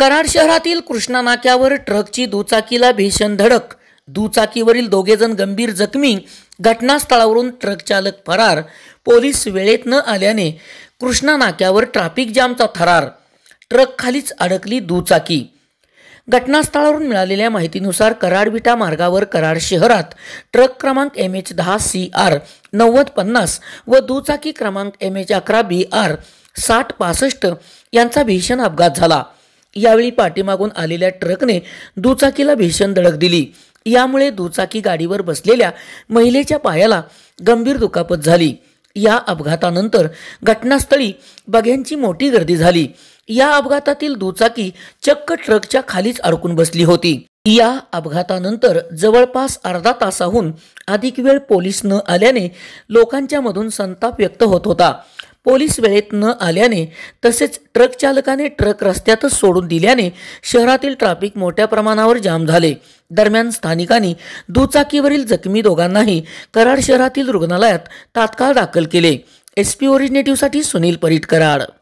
कराड शहरातील कृष्णा नाक्यावर ट्रकची दुचाकीला भीषण धडक दुचाकीवरील दोघेजण गंभीर जखमी घटनास्थळावरून ट्रक चालक फरार पोलीस वेळेत न आल्याने कृष्णा नाक्यावर ट्रॅफिक जामचा थरार ट्रक खालीच अडकली दुचाकी घटनास्थळावरून मिळालेल्या माहितीनुसार कराडविटा मार्गावर कराड शहरात ट्रक क्रमांक एम एच दहा सी आर नव्वद पन्नास व दुचाकी क्रमांक एम एच अकरा बी आर साठ पासष्ट यांचा भीषण अपघात झाला यावेळी पाठीमागून आलेल्या ट्रकने दुचाकीला भीषण धडक दिली यामुळे दुचाकी गाडीवर बसलेल्या महिलेच्या पायाला गंभीर दुखापत झाली या अपघातानंतर घटनास्थळी बघ्यांची मोठी गर्दी झाली या अपघातातील दुचाकी चक्क ट्रकच्या खालीच अडकून बसली होती या अपघातानंतर जवळपास अर्धा तासाहून अधिक वेळ पोलीस न आल्याने लोकांच्या मधून संताप व्यक्त होत होता पोलीस वेळेत न आल्याने तसेच ट्रक चालकाने ट्रक रस्त्यातच सोडून दिल्याने शहरातील ट्रॅफिक मोठ्या प्रमाणावर जाम झाले दरम्यान स्थानिकांनी दुचाकीवरील जखमी दोघांनाही कराड शहरातील रुग्णालयात तात्काळ दाखल केले एस पी ओरिजिनेटिव्हसाठी सुनील परिट कराड